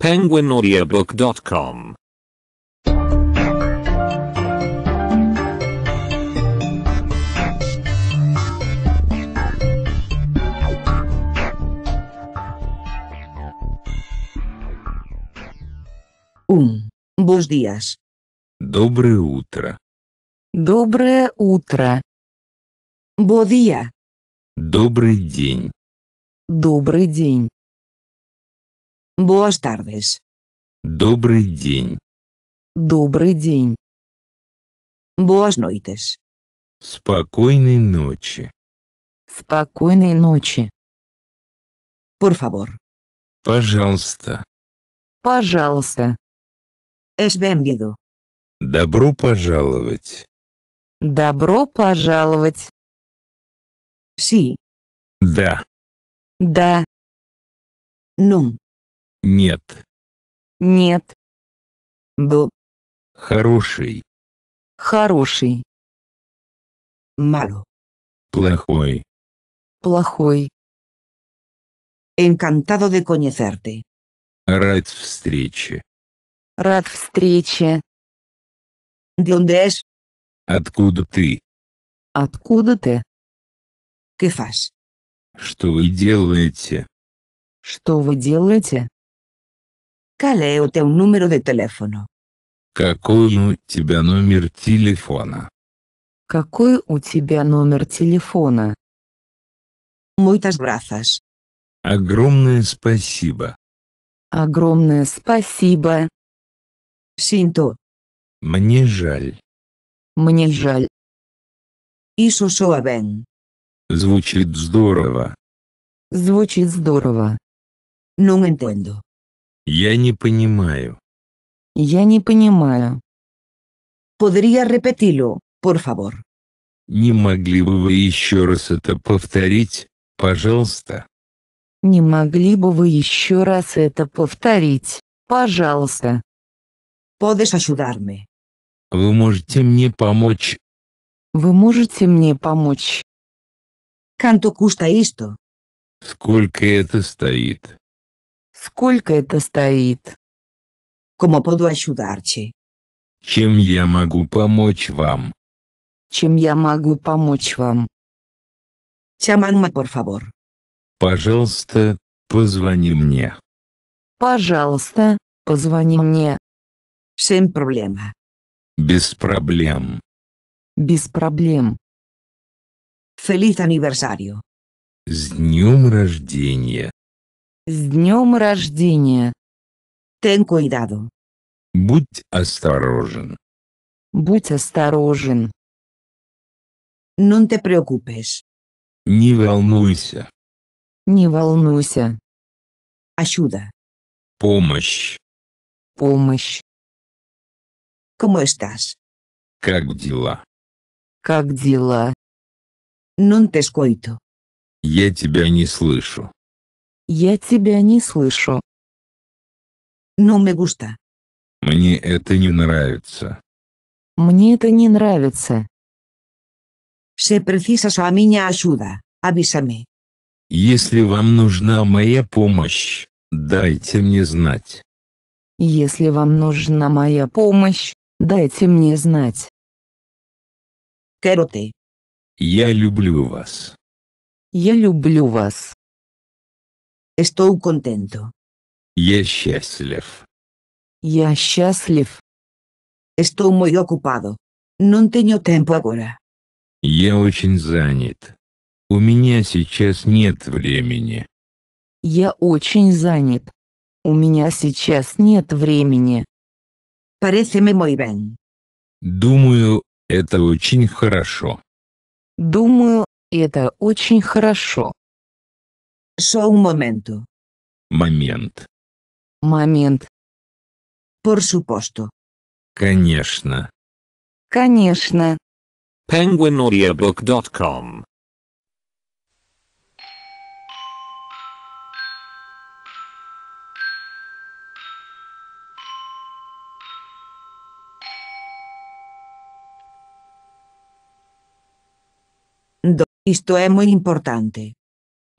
penguinaudiobook.com Ум. Um, Буш диас. Доброе утро. Доброе утро. Бодия. Добрый день. Добрый день. Boas tardes. Добрый день. Добрый день. Boas noites. Спокойной ночи. Спокойной ночи. Por favor. Пожалуйста. Пожалуйста. Es bienvenido. Добро пожаловать. Добро пожаловать. Sí. Да. Да. Ну. Нет. Нет. Был. Хороший. Хороший. Мало. Плохой. Плохой. Encantado de conocerte. Рад встрече. Рад встрече. ¿De dónde es? Откуда ты? Откуда ты? ¿Qué fas? Что вы делаете? Что вы делаете? Cal é o teu телефона. Какой у тебя номер телефона? Какой у тебя номер телефона? Muitas graças. Огромное спасибо. Огромное спасибо. Синто. Мне жаль. Мне жаль. Isso soa Звучит здорово. Звучит здорово. Não ну, entendo. Я не понимаю. Я не понимаю. Podría repetirlo, por favor. Не могли бы вы еще раз это повторить, пожалуйста? Не могли бы вы еще раз это повторить, пожалуйста? Puedes ayudarme. Вы можете мне помочь? Вы можете мне помочь? Canto куста исто? Сколько это стоит? Сколько это стоит? Como puedo ayudarte? Чем я могу помочь вам? Чем я могу помочь вам? Llamadme, por favor. Пожалуйста, позвони мне. Пожалуйста, позвони мне. Sin проблема. Без проблем. Без проблем. Feliz aniversario. С днем рождения. С днем рождения! Ten cuidado. Будь осторожен. Будь осторожен. Нун te preocupes. Не волнуйся. Не волнуйся. Ayuda. А Помощь. Помощь. Кому estás? Как дела? Как дела? Нун te скойту. Я тебя не слышу. Я тебя не слышу. Но me gusta. Мне это не нравится. Мне это не нравится. Se precisas a miña ayuda, avísame. Если вам нужна моя помощь, дайте мне знать. Если вам нужна моя помощь, дайте мне знать. Quiero te. Я люблю вас. Я люблю вас. Estou contento. Я счастлив. Я счастлив. Estou muy ocupado. Non tenho tempo agora. Я очень занят. У меня сейчас нет времени. Я очень занят. У меня сейчас нет времени. Pareceme muy bien. Думаю, это очень хорошо. Думаю, это очень хорошо. Só un um momento. Moment. Mamient. Por supuesto. Конечно. Конечно. com. Esto es muy importante.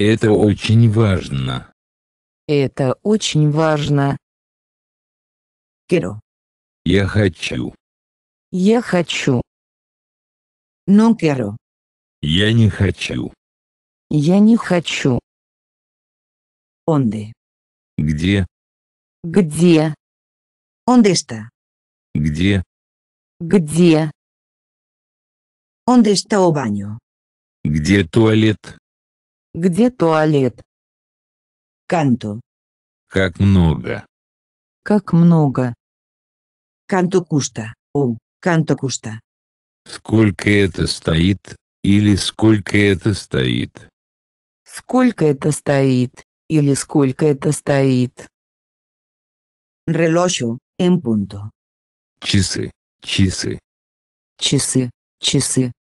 Это очень важно. Это очень важно. Quiero. Я хочу. Я хочу. No quiero. Я не хочу. Я не хочу. Onde? Где? Где? Onde está? Где? Где? Onde está o baño? Где туалет? Где туалет? Канту. Как много. Как много. Канту кушта. О, Канту кушта. Сколько это стоит? Или сколько это стоит? Сколько это стоит? Или сколько это стоит? Релошо, en punto. Часы, часы. Часы, часы.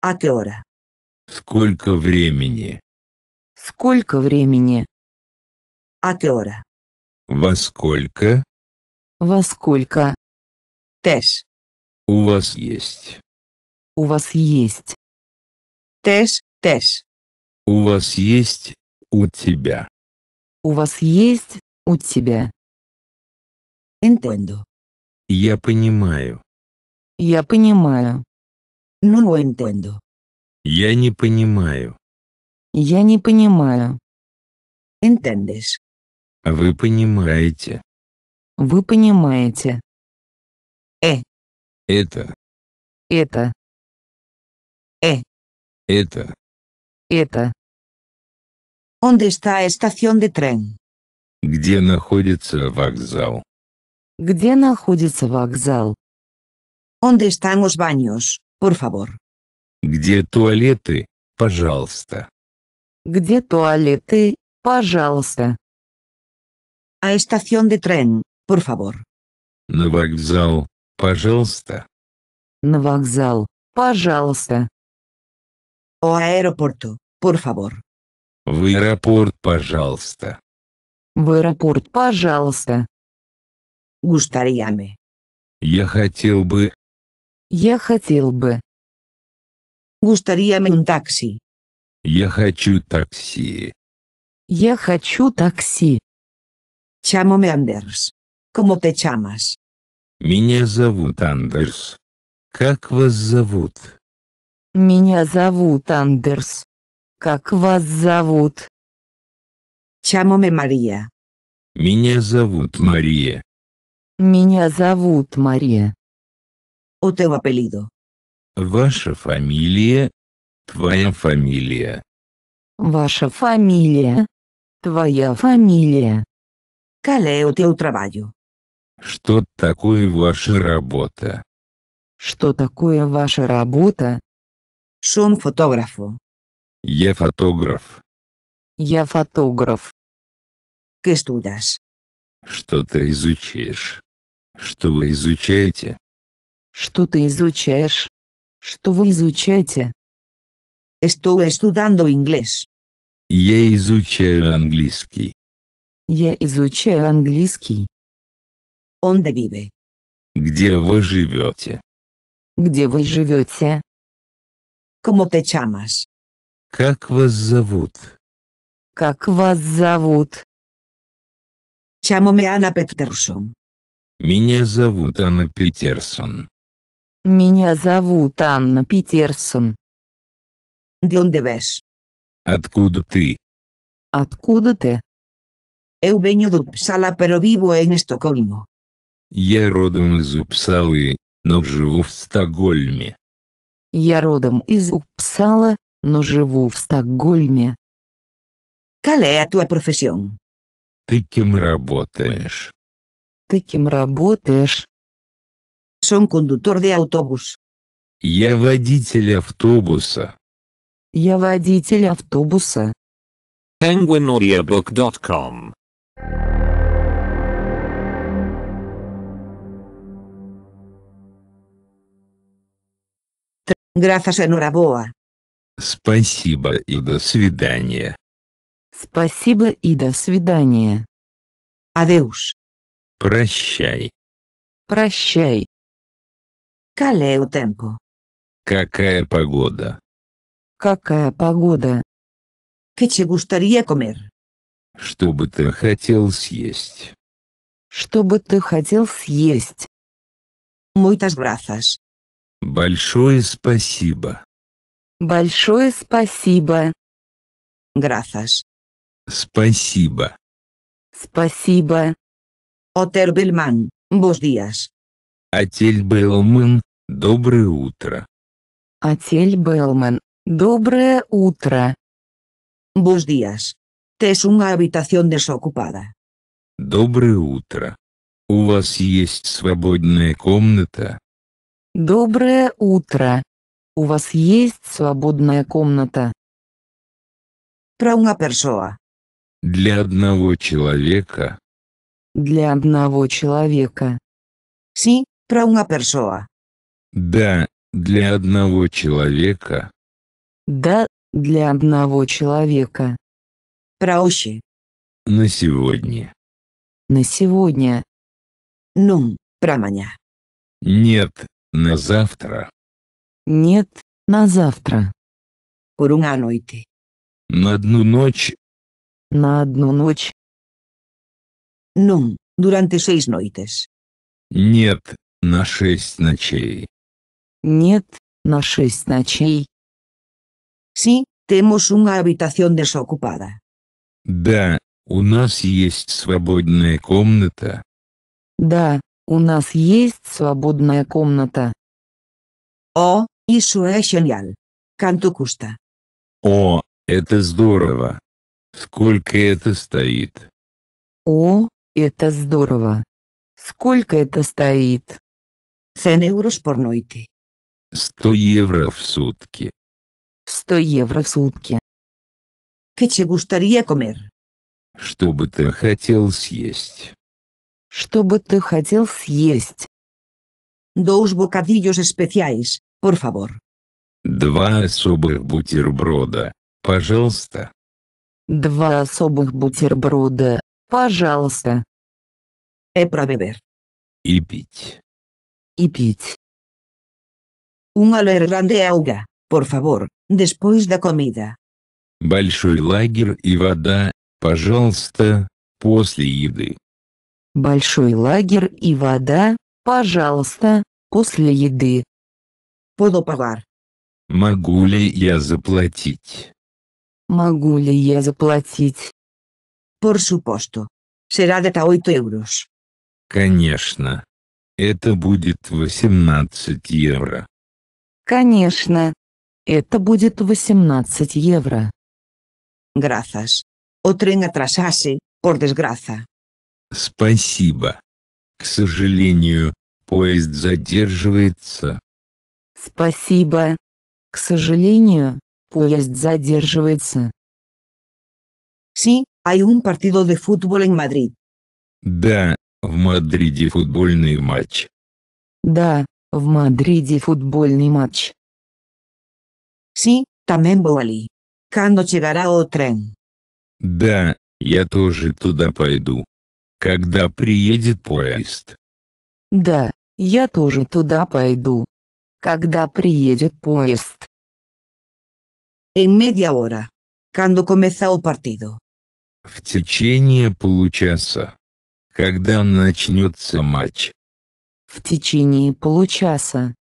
А qué hora? Сколько времени? Сколько времени? A а qué Во сколько? Во сколько? Теш. У вас есть. У вас есть. Теш, теш. У вас есть, у тебя. У вас есть, у тебя. Entiendo. Я понимаю. Я понимаю. Ну, no lo я не понимаю. Я не понимаю. Entiendes. Вы понимаете. Вы понимаете. Э. Это. Это. Э. Это. Это. Onde está estación трен. Где находится вокзал? Где находится вокзал? Onde están los baños, por favor? Где туалеты, пожалуйста? Где туалеты, пожалуйста? А estación de трен, por favor. На вокзал, пожалуйста. На вокзал, пожалуйста. О аэропорту, por favor. В аэропорт, пожалуйста. В аэропорт, пожалуйста. Густарьями. Я хотел бы. Я хотел бы. Густарьями мне такси. Я хочу такси. Я хочу такси. Чамоме Андерс. Кому ты llamas? Меня зовут Андерс. Как вас зовут? Меня зовут Андерс. Как вас зовут? Чамоме Мария. Меня зовут Мария. Меня зовут Мария. У тебя апелидо. Ваша фамилия. Твоя фамилия. Ваша фамилия. Твоя фамилия. Qual é o teu Что такое ваша работа? Что такое ваша работа? Шум фотографу. Я фотограф. Я фотограф. Que estudas? Что ты изучаешь? Что вы изучаете? Что ты изучаешь? Что вы изучаете? Estoy estudiando inglés. Я изучаю английский. Я изучаю английский. Onde vive? Где вы живете? Где вы живете? Como te llamas? Как вас зовут? Как вас зовут? Чамоме Анна Петерсон. Меня зовут Анна Петерсон. Меня зовут Анна Питерсон. De onde vês? Откуда ты? Откуда ты? Eu venho do Uppsala pero vivo em Estocolmo. Я родом из Упсалы, но живу в Стокгольме. Я родом из Упсала, но живу в Стокгольме. Qual é a tua profissão? Ты кем работаешь? Ты кем работаешь? Son conductor de autobús. Я водитель автобуса. Я водитель автобуса. penguinaudiobook.com Gracias enhorabuena. Спасибо и до свидания. Спасибо и до свидания. Адеуш. Прощай. Прощай. Кале у темпо. Какая погода? Какая погода? Que te gustaría comer? Что бы ты хотел съесть? Что бы ты хотел съесть? Muchas gracias. Большое спасибо. Большое спасибо. Gracias. Спасибо. Спасибо. Oterbelman, buenos días. Отель Белман, доброе утро. Отель Белман, доброе утро. Buenos días. Es una habitación desocupada. Доброе утро. У вас есть свободная комната? Доброе утро. У вас есть свободная комната? Para una persona. Для одного человека. Для одного человека. Си про uma pessoa. Да, для одного человека. Да, для одного человека. Про hoje. На сегодня. На сегодня. Não, ну, про меня. Нет, на завтра. Нет, на завтра. Por uma noite. На одну ночь. На одну ночь. Não, durante seis noites. Нет, на шесть ночей. Нет, на шесть ночей. Sí, tenemos una habitación desocupada. Да, у нас есть свободная комната. Да, у нас есть свободная комната. О, oh, eso es genial. Canto custa? О, это здорово. Сколько это стоит? О, это здорово. Сколько это стоит? 100 euros por noite. 100 евро в сутки. 100 евро в сутки. Que te gustaría comer? Что бы ты хотел съесть? Что бы ты хотел съесть? Dos bocadillos especiais, por favor. Два особых бутерброда, пожалуйста. Два особых бутерброда, пожалуйста. E para beber. И пить. И пить. Un aler grande auga, por favor, depois da comida. Большой лагерь и вода, пожалуйста, после еды. Большой лагерь и вода, пожалуйста, после еды. Puedo pagar. Могу ли я заплатить? Могу ли я заплатить? Por supuesto. Será de 8 euros. Конечно. Это будет 18 евро. Конечно. Это будет 18 евро. Gracias. O tren atrasase, por desgracia. Спасибо. К сожалению, поезд задерживается. Спасибо. К сожалению, поезд задерживается. Sí, hay un partido de fútbol en Madrid. Да, в Мадриде футбольный матч. Да, в Мадриде футбольный матч. Sí, también voy. Cuando llegará el tren? Да, я тоже туда пойду. Когда приедет поезд? Да, я тоже туда пойду. Когда приедет поезд? En media hora. Cuando comienza el partido? В течение получаса. Когда начнется матч? В течение получаса.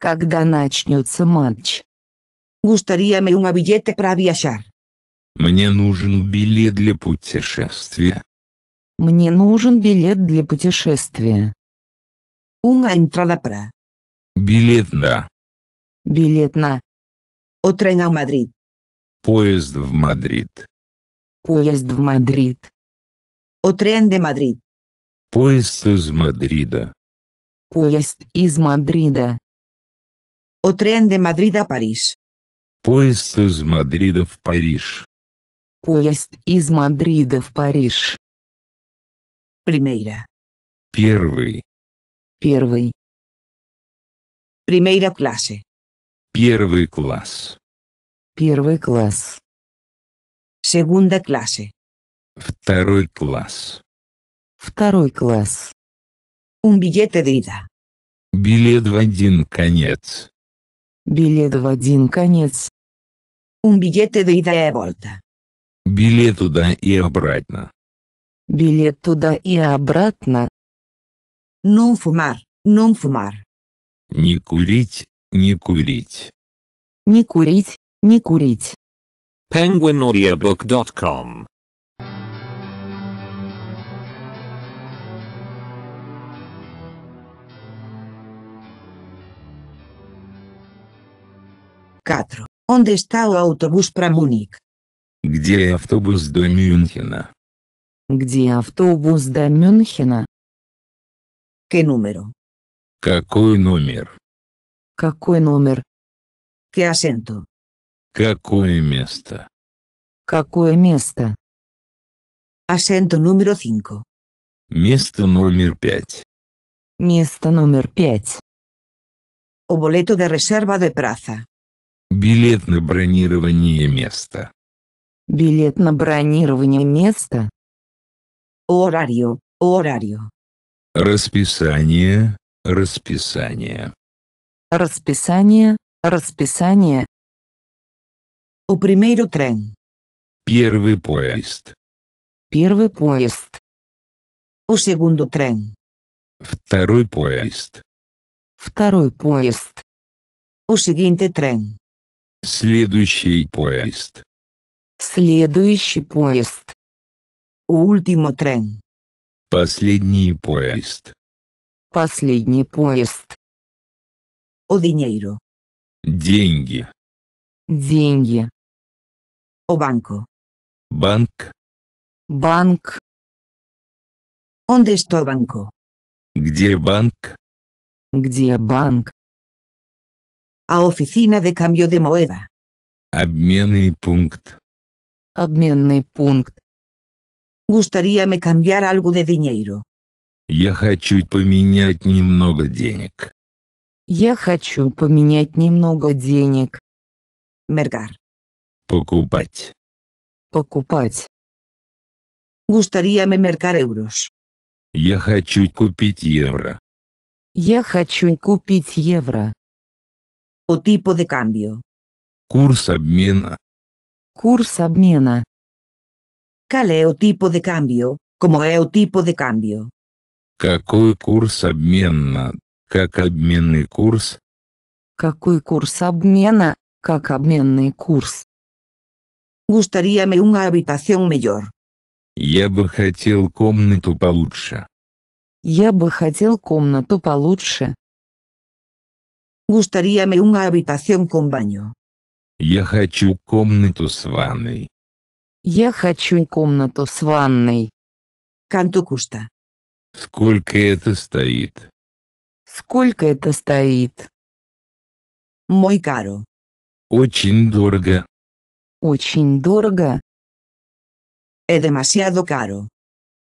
Когда начнется матч? Gustaría me un billete para viajar. Мне нужен билет для путешествия. Мне нужен билет для путешествия. Una entrada para. Билет на. Билет на. Otra en Madrid. Поезд в Мадрид. Поезд в Мадрид. О трен де Мадрид. Поезд из Мадрида. Поезд из Мадрида. О tren de Madrid a París. Поезд из Мадрида в Париж. Поезд из Мадрида в Париж. Primeira. Первый. Первый. Primeira classe. Первый класс. Первый класс. Segunda clase. Второй класс. Второй класс. Un billete de ida. Билет в один конец. Билет в один конец. Un billete de ida y vuelta. Билет туда и обратно. Билет туда и обратно. Non fumar, non fumar. Не курить, не курить. Не курить, не курить. PenguinAudioBook.com 4. Onde está o autobus para Munique? Где автобус до Мюнхена? Где автобус до Мюнхена? Que número? Какой номер? Какой номер? Que acento? Какое место? Какое место? Acento número 5. Место номер 5. Место номер 5. O boleto de reserva de praza. Билет на бронирование места. Билет на бронирование места. Орарио, Орарио. Расписание, расписание. Расписание, расписание. У primeiro trem. Первый поезд. Первый поезд. У segundo trem. Второй поезд. Второй поезд. У seguinte trem. Следующий поезд. Следующий поезд. Ультимо трен. Последний поезд. Последний поезд. О dinheiro. Деньги. Деньги. О банко. Банк. Банк. Onde está banco? Где банк? Где банк? a oficina de cambio de moneda. Обменный пункт. Обменный пункт. Gustaría me cambiar algo де dinero. Я хочу поменять немного денег. Я хочу поменять немного денег. Мергар. Покупать. Покупать. Gustaría me mercar euros. Я хочу купить евро. Я хочу купить евро o tipo de cambio. Курс обмена. Курс обмена. Cal é o де de cambio, como é o tipo de cambio. Какой курс обмена? Как обменный курс? Какой курс обмена? Как обменный курс? Gustaríame una habitación mayor. Я бы хотел комнату получше. Я бы хотел комнату получше. Густаríame unha habitación con баню. Я хочу комнату с ванной. Я хочу комнату с ванной. Канто куста. Сколько это стоит? Сколько это стоит? Мой каро. Очень дорого. Очень дорого. Es demasiado caro.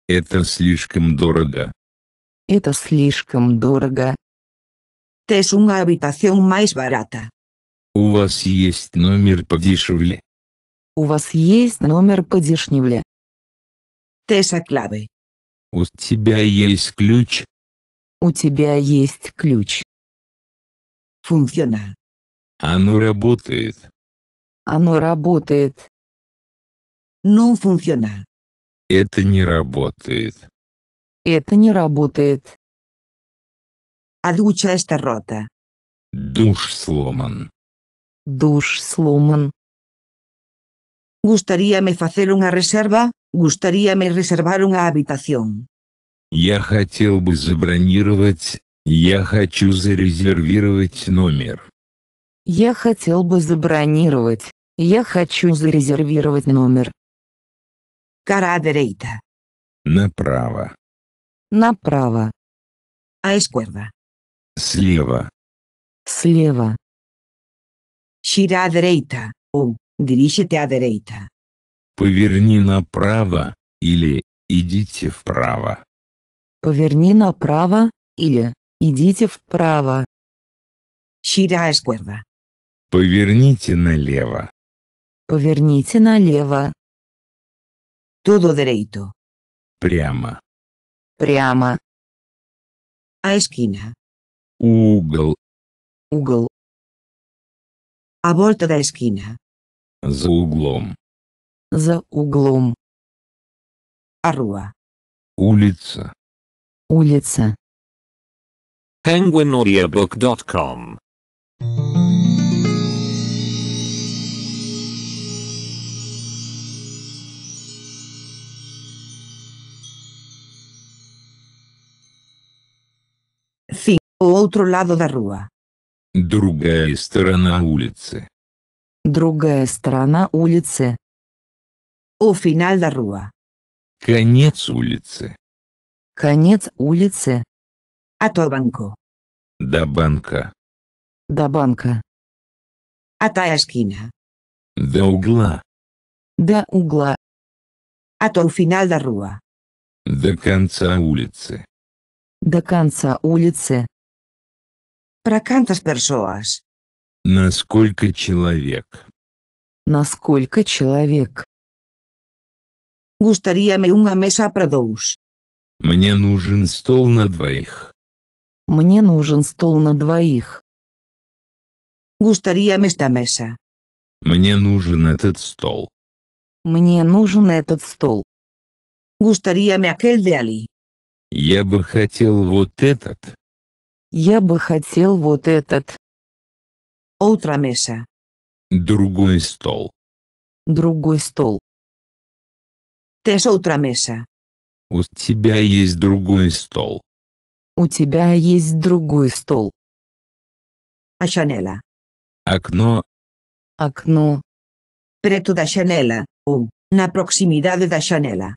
Это слишком дорого. Это слишком дорого tes unha habitación máis барата. У вас есть номер подешевле? У вас есть номер подешевле? Теса клаве. У тебя есть ключ? У тебя есть ключ. Функциона. Оно работает. Оно работает. Ну функциона. Это не работает. Это не работает. А участь рота. Душ сломан. Душ сломан. мне Gustaríame facer резерва? reserva, мне reservar unha habitación. Я хотел бы забронировать, я хочу зарезервировать номер. Я хотел бы забронировать, я хочу зарезервировать номер. Кара à Направо. Направо. А esquerda. Слева. Слева. Gira à direita, ou dirígete Поверни направо, или идите вправо. Поверни направо, или идите вправо. Gira à Поверните налево. Поверните налево. Todo direito. Прямо. Прямо. À а esquina. Угол. Угол. A volta da esquina. За углом. За углом. A rua. Улица. Улица. Penguinaudiobooks.com O outro lado da rua. Другая сторона улицы. Другая сторона улицы. O final da rua. Конец улицы. Конец улицы. А то банко. До банка. До банка. А та эскина. До угла. До угла. А то final da rua. До конца улицы. До конца улицы. Para quantas pessoas? На человек? Насколько человек? Gostaria-me uma mesa para Мне нужен стол на двоих. Мне нужен стол на двоих. Gostaria-me esta Мне нужен этот стол. Мне нужен этот стол. Gostaria-me aquele de Я бы хотел вот этот. Я бы хотел вот этот. Outra mesa. Другой стол. Другой стол. Tens outra mesa. У тебя есть другой стол. У тебя есть другой стол. A а janela. Окно. Окно. Preto da janela, um, na proximidade da janela.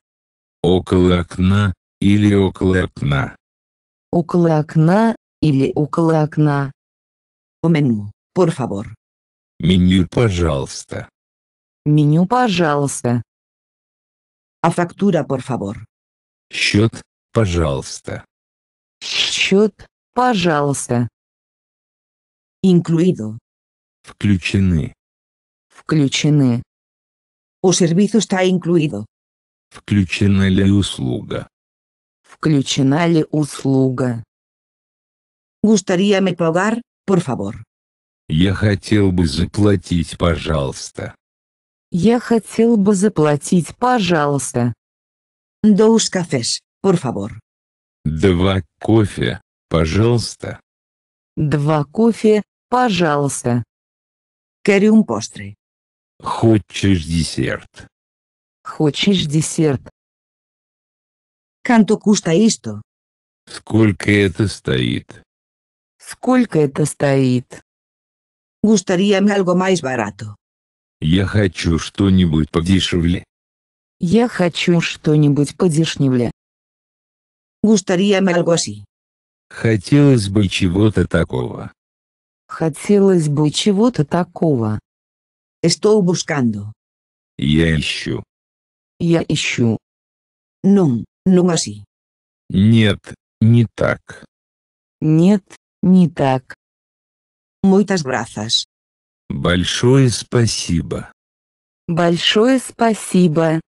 Около окна, или около окна. Около окна, или около окна. Меню, por favor. Меню, пожалуйста. Меню, пожалуйста. А фактура, por favor. Счет, пожалуйста. Счет, пожалуйста. Incluido. Включены. Включены. У servicio está incluido. Включена ли услуга? Включена ли услуга? Gustaríame pagar, por favor. Я хотел бы заплатить, пожалуйста. Я хотел бы заплатить, пожалуйста. Dos cafés, por favor. Два кофе, пожалуйста. Два кофе, пожалуйста. Quero um postre. Хочешь десерт? Хочешь десерт? Canto custa isto? Сколько это стоит? Сколько это стоит? Gustaría algo más barato. Я хочу что-нибудь подешевле. Я хочу что-нибудь подешевле. Gustaría algo así. Хотелось бы чего-то такого. Хотелось бы чего-то такого. Estoy buscando. Я ищу. Я ищу. No, no así. Нет, не так. Нет, не так. Muitas graças. Большое спасибо. Большое спасибо.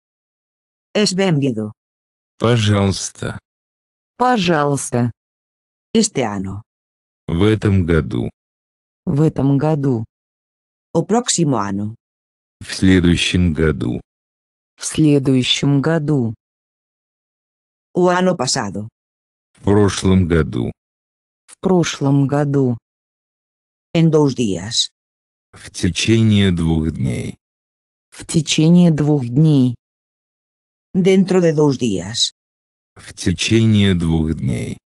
Es bem-vindo. Пожалуйста. Пожалуйста. Este ano. В этом году. В этом году. O próximo ano. В следующем году. В следующем году. O ano passado. В прошлом году прошлом году. En dos días. В течение двух дней. В течение двух дней. Dentro de dos días. В течение двух дней.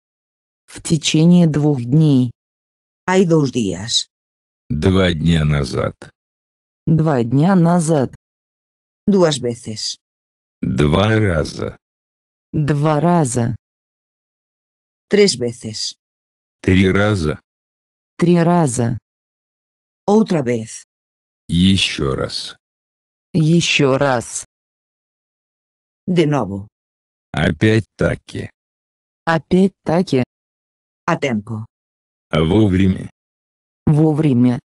В течение двух дней. Hay dos días. Два дня назад. Два дня назад. Duas veces. Два раза. Два раза. Tres veces. Три раза. Три раза. Outra vez. Еще раз. Еще раз. De novo. Опять-таки. Опять-таки. A tempo. А вовремя. Вовремя.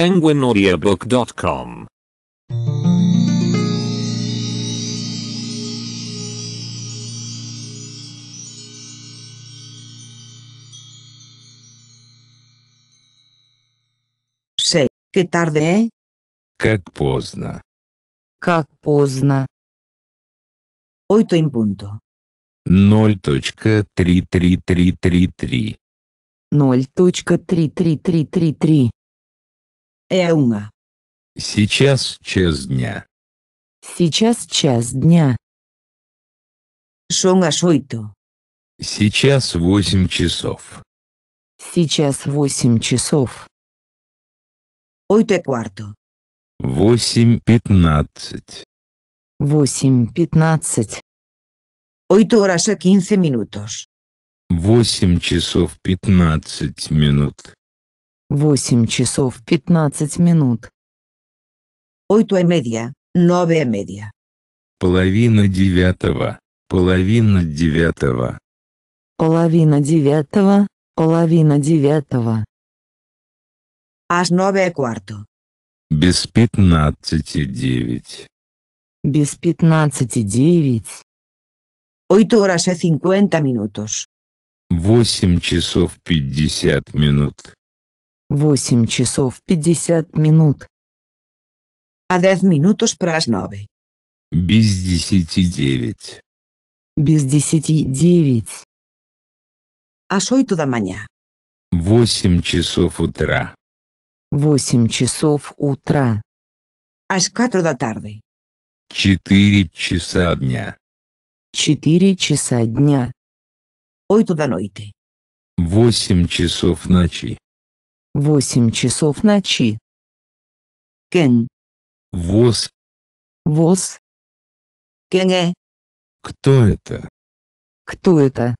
Enguenoriabook.com Петарде. Как поздно. Как поздно. Oito им ponto. 0.33333. 0.33333. Эуна. Сейчас час дня. Сейчас час дня. São as oito. Сейчас восемь часов. Сейчас восемь часов. Oito e quarto. Восемь пятнадцать. Восемь пятнадцать. Oito horas e quinze minutos. Восемь часов пятнадцать минут. Восемь часов пятнадцать минут. Oito e media. Nove e media. Половина девятого. Половина девятого. Половина девятого. Половина девятого. Аж nove кварту. Без пятнадцати девять. Без пятнадцати девять. Ой, horas e cincuenta minutos. Восемь часов пятьдесят минут. Восемь часов пятьдесят минут. А diez minutos para as Без десяти девять. Без десяти девять. А Аж oito da manhã. Восемь часов утра. Восемь часов утра. As cuatro da tarde. Четыре часа дня. Четыре часа дня. Oito da noite. Восемь часов ночи. Восемь часов ночи. Кен. Воз. Воз. Кене. Кто это? Кто это?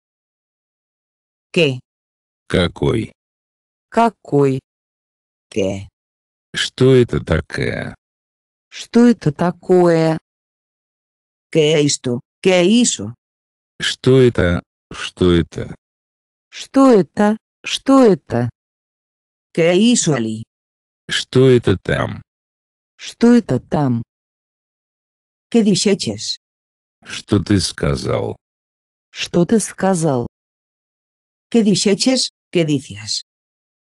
Ке. Какой? Какой? такое? Что это такое? Что это такое? Que isto? Que isso? Что это? Что это? Что это? Что это? Que isso ali? Что это там? Что это там? Que disseste? Что ты сказал? Что ты сказал? Que disseste? Que dices?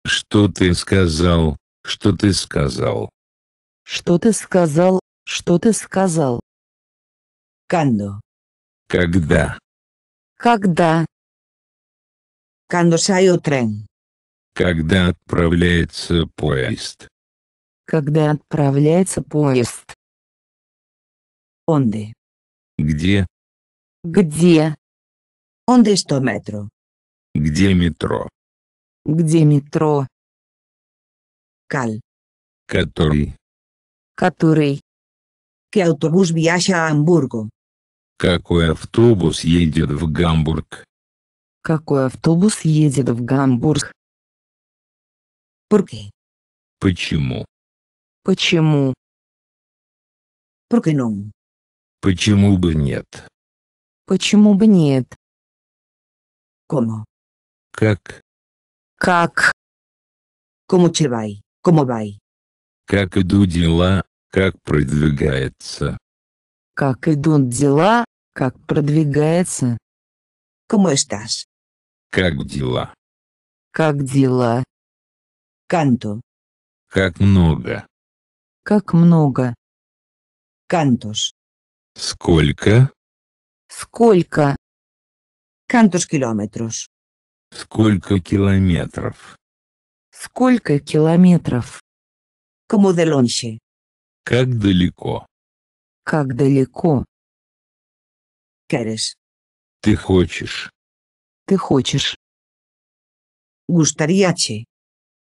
Что ты сказал? Что ты сказал? Что ты сказал? Что ты сказал? Кандо. Когда? Когда? Кандо сайо трен. Когда отправляется поезд? Когда отправляется поезд? Онды. Где? Где? Онды сто метро. Где метро? Где метро? Каль, Который. Который. Que autobús viaja a Hamburgo? Какой автобус едет в Гамбург? Какой автобус едет в Гамбург? ¿Por Почему? Почему? ¿Por qué ну. Почему бы нет? Почему бы нет? Кому? Как? Как? Кому чевай? Кому бай? Как идут дела? Как продвигается? Как идут дела? Как продвигается? Кому estás? Как дела? Как дела? Канту? Как много? Как много? Кантуш. Сколько? Сколько? Кантуш километров. Сколько километров? Сколько километров? Кому de Как далеко? Как далеко? Queres. Ты хочешь. Ты хочешь. Густарьячи.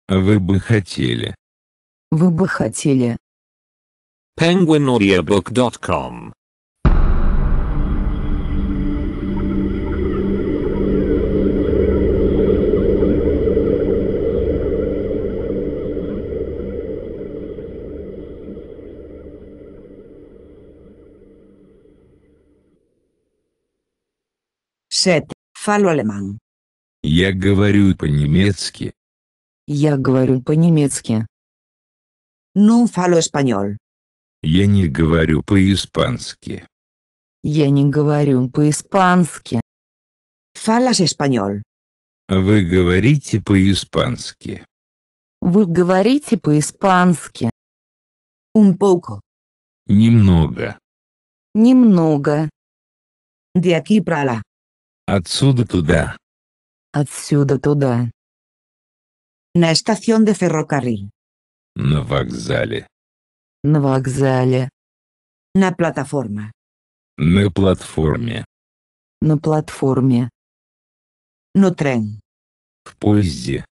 Вы бы хотели. Вы бы хотели. penguinaudiobook.com Сет, фалю алеман. Я говорю по-немецки. Я говорю по-немецки. Ну фало, español. Я не говорю по-испански. Я не говорю по-испански. Фалас español. А вы говорите по-испански. Вы говорите по-испански. Un poco. Немного. Немного. De aquí para Отсюда туда. Отсюда туда. На estación de ferrocarril. На вокзале. На вокзале. На платформе. На платформе. На платформе. На tren. В поезде.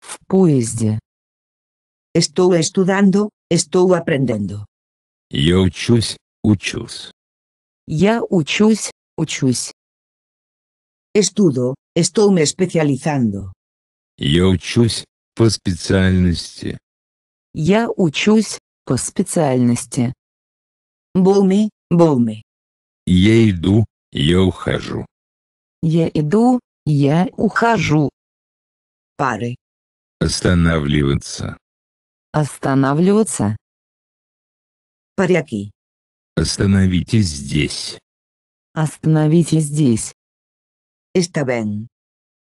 В поезде. Estou estudando, estou aprendendo. Я учусь, учусь. Я учусь, учусь. Estudo, estou-me especializando. Я учусь по специальности. Я учусь по специальности. Болми, болми. Я иду, я ухожу. Я иду, я ухожу. Пары. Останавливаться. Останавливаться. Паряки. Остановитесь здесь. Остановитесь здесь. Está bien.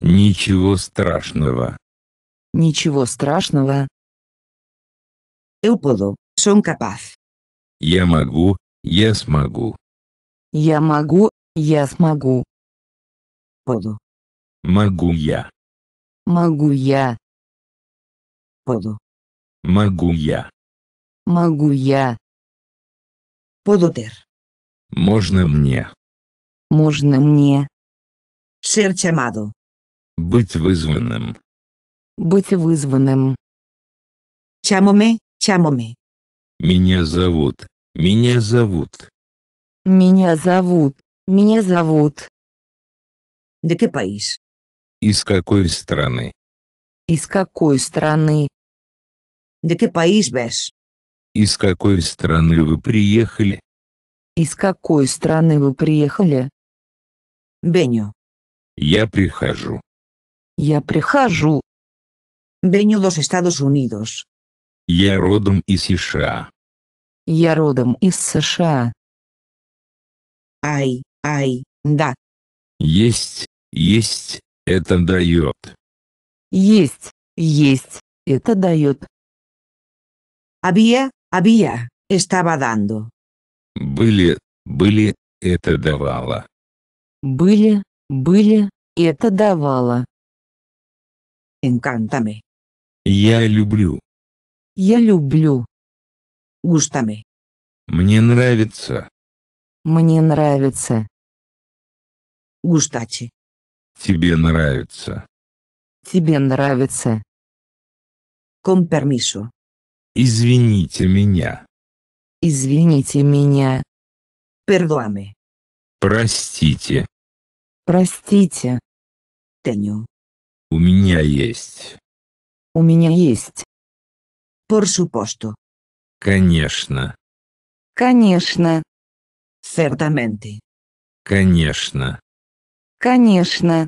Ничего страшного. Ничего страшного. Eu puedo. Son capaz. Я могу. Я смогу. Я могу. Я смогу. Puedo. Могу я. Могу я. Puedo. Могу я. Могу я. Puedo ter. Можно мне. Можно мне. Ser chamado. Быть вызванным. Быть вызванным. Chamome, chamome. Меня зовут. Меня зовут. Меня зовут. Меня зовут. De qué país? Из какой страны? Из какой страны? De qué país ves? Из какой страны вы приехали? Из какой страны вы приехали? Беню. Я прихожу. Я прихожу. Venho dos Estados Unidos. Я родом из США. Я родом из США. Ай, ай, да. Есть, есть, это дает. Есть, есть, это дает. Había, había, estaba dando. Были, были, это давало. Были, были, и это давало. Encántame. Я люблю. Я люблю. Густами. Мне нравится. Мне нравится. Густачи. Тебе нравится. Тебе нравится. Con permiso. Извините меня. Извините меня. Perdóname. Простите. Простите. Таню. У меня есть. У меня есть. Поршу пошту. Конечно. Конечно. Сердаменты. Конечно. Конечно.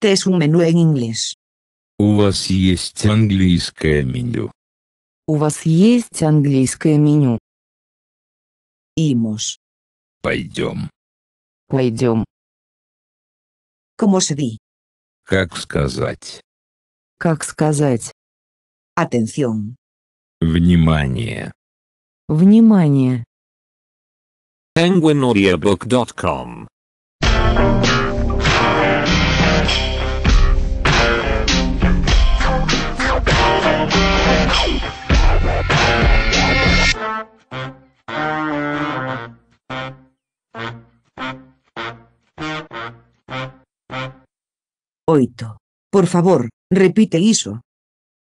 Тес у меню en inglés. У вас есть английское меню. У вас есть английское меню. Имуш. Пойдем. Пойдем. ¿Cómo se di? Как сказать? Как сказать? Atención. Внимание. Внимание. penguinaudiobook.com Thank you. Ойто, Por favor, repite eso.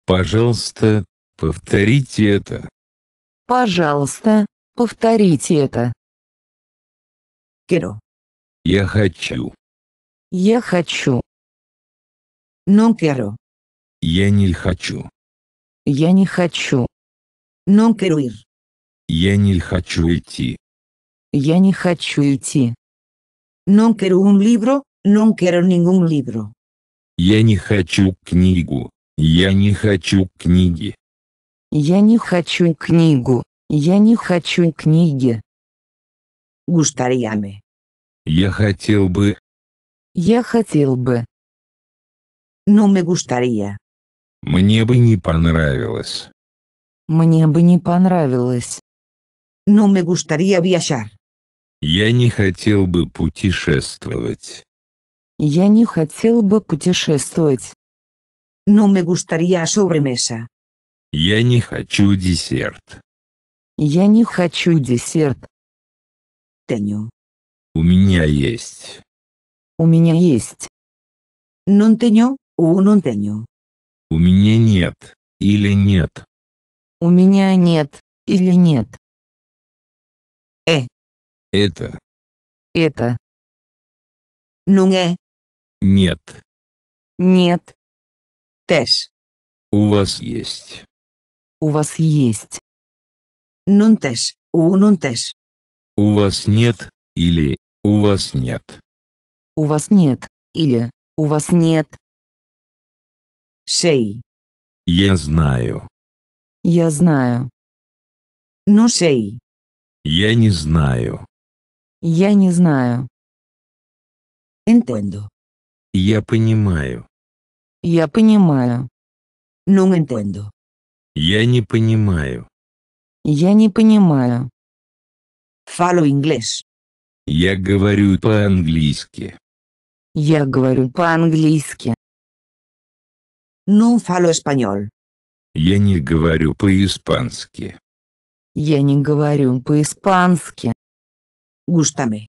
Пожалуйста, повторите это. Пожалуйста, повторите это. Quiero. Я хочу. Я хочу. Non quiero. Я не хочу. Я не хочу. Non quiero ir. Я не хочу идти. Я не хочу идти. Non quiero un libro, non quiero ningún libro. Я не хочу книгу. Я не хочу книги. Я не хочу книгу. Я не хочу книги. Густарьями. Я хотел бы. Я хотел бы. Но me gustaría. Мне бы не понравилось. Мне бы не понравилось. Но me gustaría viajar. Я не хотел бы путешествовать. Я не хотел бы путешествовать. No me gustaría sobremesa. Я не хочу десерт. Я не хочу десерт. Tengo. У меня есть. У меня есть. Non tengo, o non tengo. У меня нет, или нет. У меня нет, или нет. Э. Это. Это. Non è, нет. Нет. Теш. У вас есть. У вас есть. Нунтеш. У нунтеш. У вас нет или у вас нет. У вас нет или у вас нет. Шей. Я знаю. Я знаю. Ну шей. Я не знаю. Я не знаю. Entiendo. Я понимаю. Я понимаю. No ну, entiendo. Я не понимаю. Я не понимаю. Фало, inglés. Я говорю по-английски. Я говорю по-английски. Ну, фало, español. Я не говорю по-испански. Я не говорю по-испански. Густами.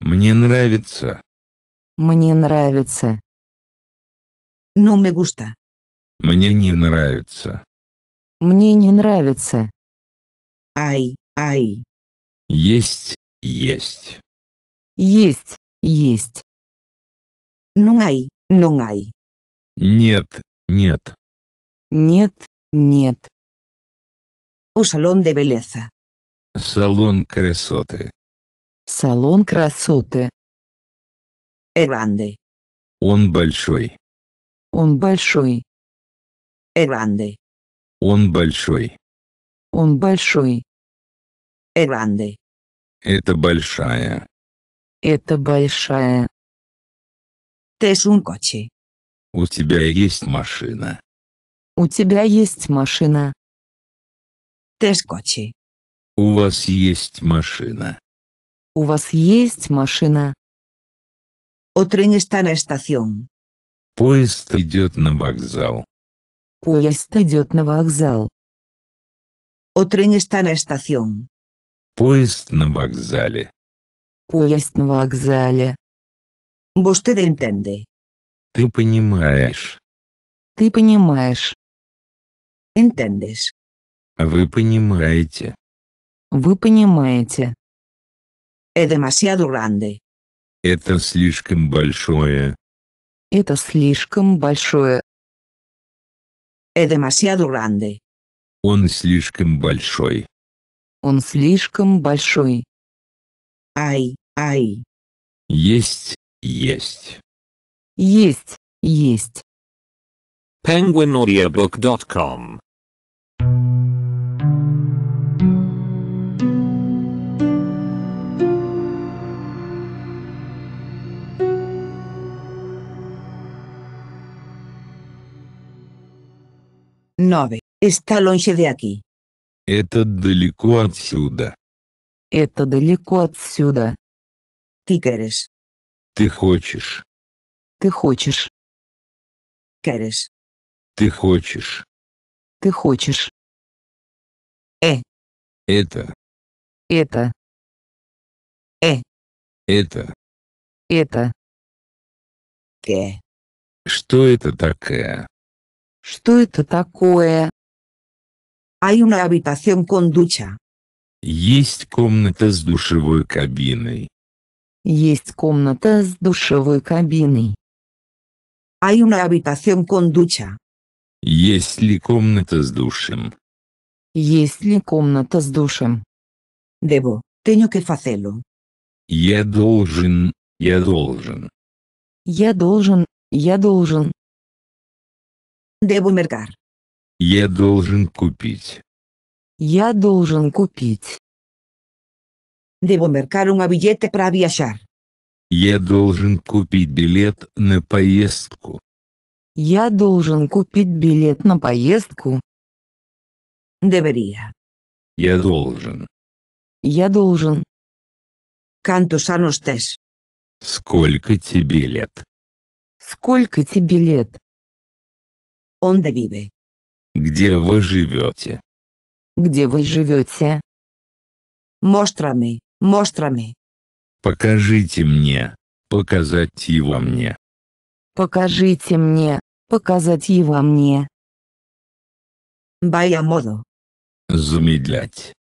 Мне нравится. Мне нравится. No me gusta. Мне не нравится. Мне не нравится. Ай, ай. Есть, есть. Есть, есть. Ну ай, ну ай. Нет, нет. Нет, нет. У салон де белеса. Салон красоты. Салон красоты. Grande. Он большой. Он большой. Grande. Он большой. Он большой. Grande. Это большая. Это большая. Es un coche. У тебя есть машина. У тебя есть машина. Es coche. У вас есть машина. У вас есть машина. «О тren está на estación». Поезд идет на вокзал. Поезд идет на вокзал. «О tren está на estación». Поезд на вокзале. Поезд на вокзале. Vosted entiende. Ты понимаешь. Ты понимаешь. Entiendes. А вы понимаете. Вы понимаете. Es demasiado grande. Это слишком большое. Это слишком большое. Это demasiado grande. Он слишком большой. Он слишком большой. Ай, ай. Есть, есть. Есть, есть. penguinaudiobook.com 9. Está longe de aqui. Это далеко отсюда. Это далеко отсюда. Ты queres. Ты хочешь. Ты хочешь. Queres. Ты хочешь. Ты хочешь. Э. Это. Это. Э. Это. Это. Ке. Что это такое? Что это такое? Hay una habitación con ducha. Есть комната с душевой кабиной. Есть комната с душевой кабиной. Hay una habitación con ducha. Есть ли комната с душем? Есть ли комната с душем? Debo, tengo que hacerlo. Я должен, я должен. Я должен, я должен. Дебумеркар. Я должен купить. Я должен купить. Дебумеркар un billete para viajar. Я должен купить билет на поездку. Я должен купить билет на поездку. Debería. Я должен. Я должен. Cantos años Сколько тебе лет? Сколько тебе лет? Онда виве. Где вы живете? Где вы живете? Моштрами, моштрами. Покажите мне. Показать его мне. Покажите мне. Показать его мне. Бая моду. Замедлять.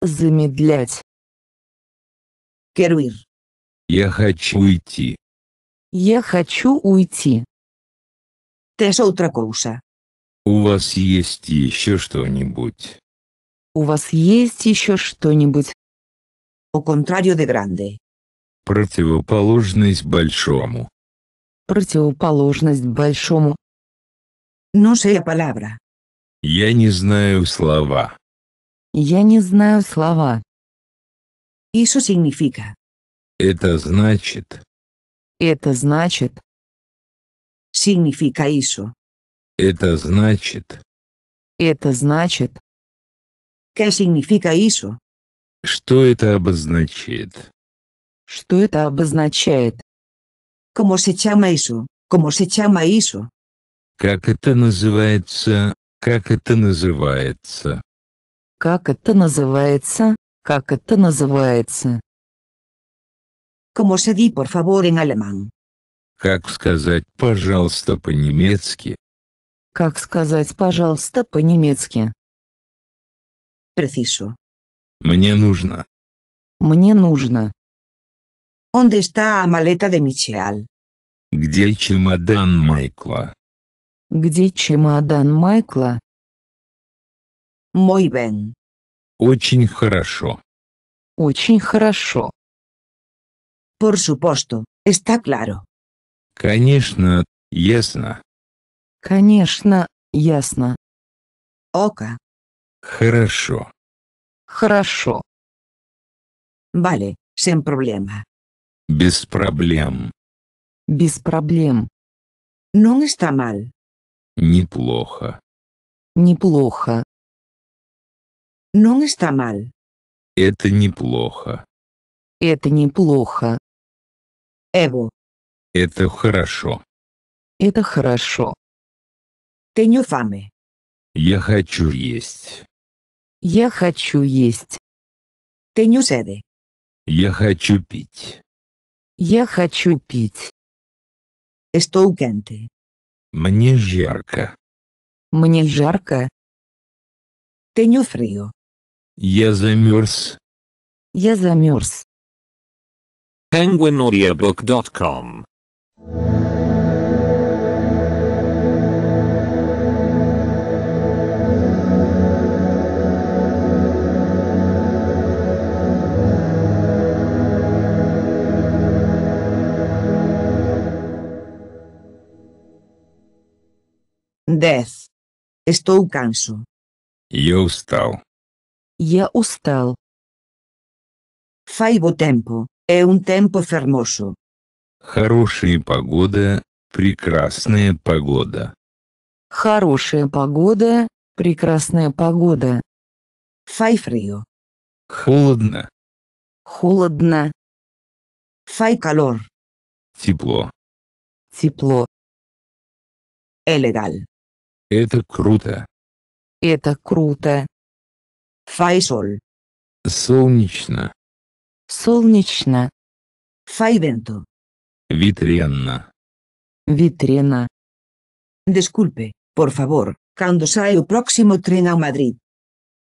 Замедлять. Керуир. Я хочу идти. Я хочу уйти. Tes outra cousa. У вас есть еще что-нибудь? У вас есть еще что-нибудь? О contrário de grande. Противоположность большому. Противоположность большому. No sé a palabra. Я не знаю слова. Я не знаю слова. Eso significa. Это значит. Это значит. Significa eso. Это значит. Это значит. ¿Qué significa eso? Что это обозначает? Что это обозначает? Como se llama eso? Como se llama eso? Как это называется? Как это называется? Как это называется? Как это называется? Como se di, por favor, en alemán. Как сказать «пожалуйста» по-немецки? Как сказать «пожалуйста» по-немецки? Preciso. Мне нужно. Мне нужно. Onde está a maleta de Michel? Где чемодан Майкла? Где чемодан Майкла? Muy bien. Очень хорошо. Очень хорошо. Por supuesto, está claro. Конечно, ясно. Конечно, ясно. Ока. Хорошо. Хорошо. Vale, всем проблема? Без проблем. Без проблем. Non está mal. Неплохо. Неплохо. Non está mal. Это неплохо. Это неплохо. Эво. Это хорошо. Это хорошо. Ты не fome. Я хочу есть. Я хочу есть. Ты не sede. Я хочу пить. Я хочу пить. Estou quente. Мне жарко. Мне жарко. Ты не фрио. Я замерз. Я замерз. penguinaudiobook.com Death. Estou canso. Я устал. Я устал. Fai темпо, tempo. É um tempo Хорошая погода, прекрасная погода. Хорошая погода, прекрасная погода. Fai frio. Холодно. Холодно. Fai calor. Тепло. Тепло. Элегал. Это круто. Это круто. Файсоль. Солнечно. Солнечно. Файвенто. Ветренно. Ветрено. Disculpe, por favor, cuando sai o próximo tren a Madrid?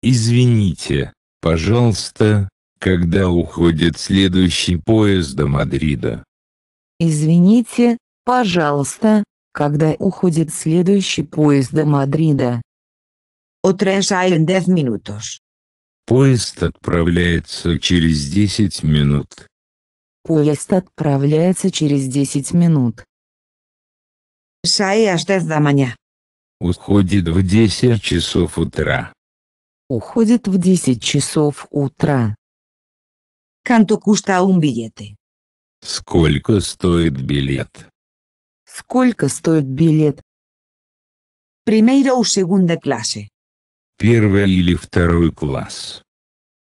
Извините, пожалуйста, когда уходит следующий поезд до Мадрида? Извините, пожалуйста, когда уходит следующий поезд до Мадрида. O tren sale en 10 minutos. Поезд отправляется через 10 минут. Поезд отправляется через 10 минут. Sale a las 10 da Уходит в 10 часов утра. Уходит в 10 часов утра. Canto cuesta un billete? Сколько стоит билет? Сколько стоит билет? Primeira у segunda классе. Первый или второй класс.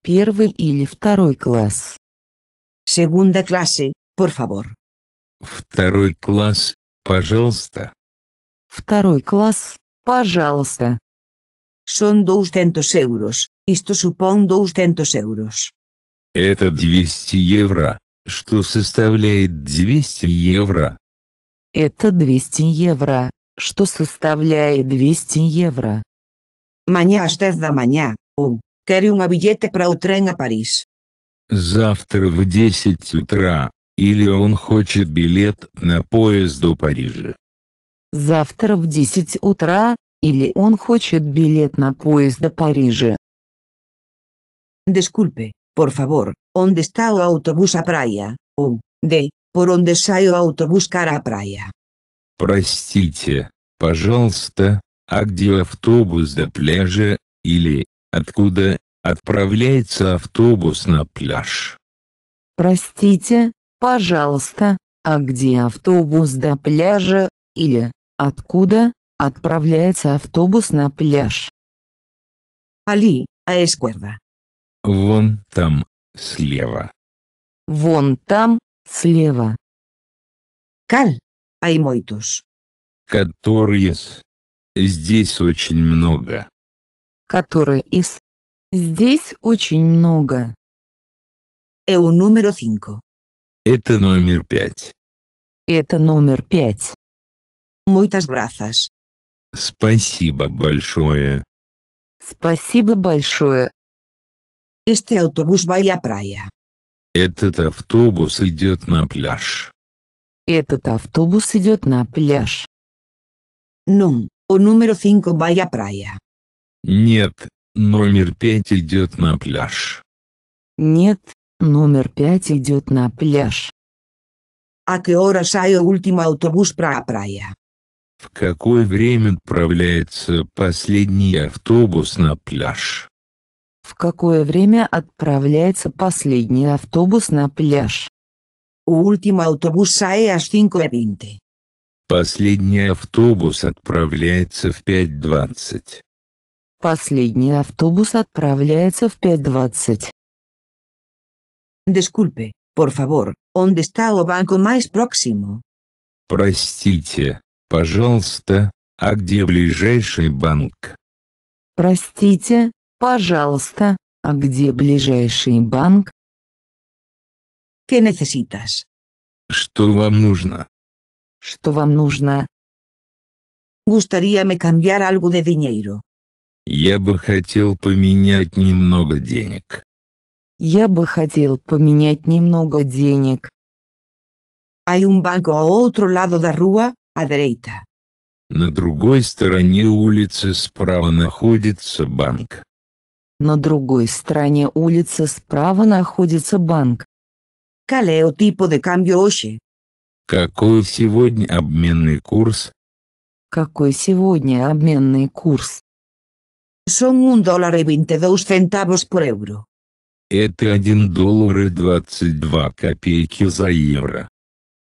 Первый или второй класс. Segunda классе, por favor. Второй класс, пожалуйста. Второй класс, пожалуйста. Son 200 euros. Isto supõe 200 euros. Это 200 евро, что составляет 200 евро. Это 200 евро, что составляет 200 евро. Manhã às 10 da manhã, um, quero uma bilhete para o Завтра в 10 утра, или он хочет билет на поезд до Парижа. Завтра в 10 утра, или он хочет билет на поезд до Парижа. Disculpe, por favor, onde está o autobús à praia? Um, de, Por onde sai o autobús cara à praia. Простите, пожалуйста, а где автобус до пляжа, или, откуда, отправляется автобус на пляж? Простите, пожалуйста, а где автобус до пляжа, или, откуда, отправляется автобус на пляж? Али, а эскуэрда. Вон там, слева. Вон там, Слева. Каль, ай мой туш. Который Здесь очень много. Которые? из. Здесь очень много. Eu номер 5. Это номер пять. Это номер пять. Muitas gracias. Спасибо большое. Спасибо большое. Este autobús va a praia. Этот автобус идет на пляж. Этот автобус идет на пляж. Non, o número 5 vaya a praia. Нет, номер пять идет на пляж. Нет, номер пять идет на пляж. А qué ора sale el автобус autobús прая. В какое время отправляется последний автобус на пляж? в какое время отправляется последний автобус на пляж. Último autobús sale a 5.20. Последний автобус отправляется в 5.20. Последний автобус отправляется в 5.20. Disculpe, por favor, ¿dónde está el banco más próximo? Простите, пожалуйста, а где ближайший банк? Простите, Пожалуйста, а где ближайший банк? ¿Qué necesitas? Что вам нужно? Что вам нужно? Gustaría me cambiar algo de dinero. Я бы хотел поменять немного денег. Я бы хотел поменять немного денег. Hay un banco a otro lado de rua, a derecha. На другой стороне улицы справа находится банк. На другой стороне улицы справа находится банк. Калео типо де камбиоши. Какой сегодня обменный курс? Какой сегодня обменный курс? Son un dólar y 22 centavos por euro. Это один доллар и 22 копейки за евро.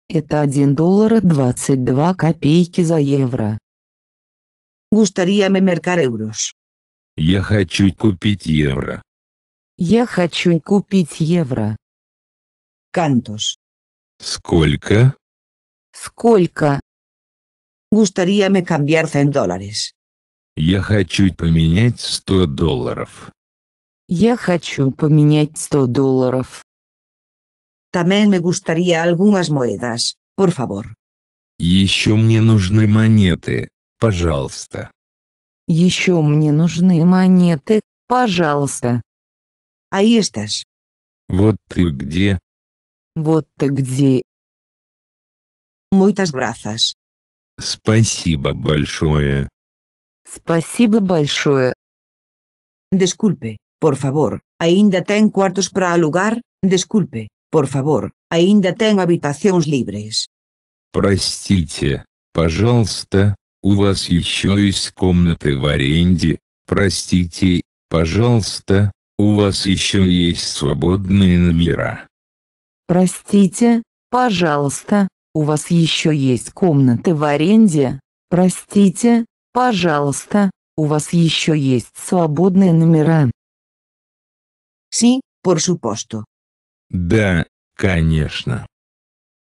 Это один доллар и 22 копейки за евро. Gustaría me mercar euros. Я хочу купить евро. Я хочу купить евро. Кантош. Сколько? Сколько? Gustaría me cambiar 100 dólares. Я хочу поменять 100 долларов. Я хочу поменять 100 долларов. También me gustaría algunas monedas, por favor. Еще мне нужны монеты, пожалуйста. Еще мне нужны монеты, пожалуйста. А Аишташ. Вот ты где. Вот ты где. Muitas gracias. Спасибо большое. Спасибо большое. Disculpe, por favor, ainda ten cuartos para alugar? Disculpe, por favor, ainda ten habitaciones libres. Простите, пожалуйста, у вас еще есть комнаты в аренде, простите, пожалуйста, у вас еще есть свободные номера. Простите, пожалуйста, у вас еще есть комнаты в аренде, простите, пожалуйста, у вас еще есть свободные номера. Си, por supuesto. Да, конечно.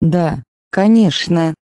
Да, конечно,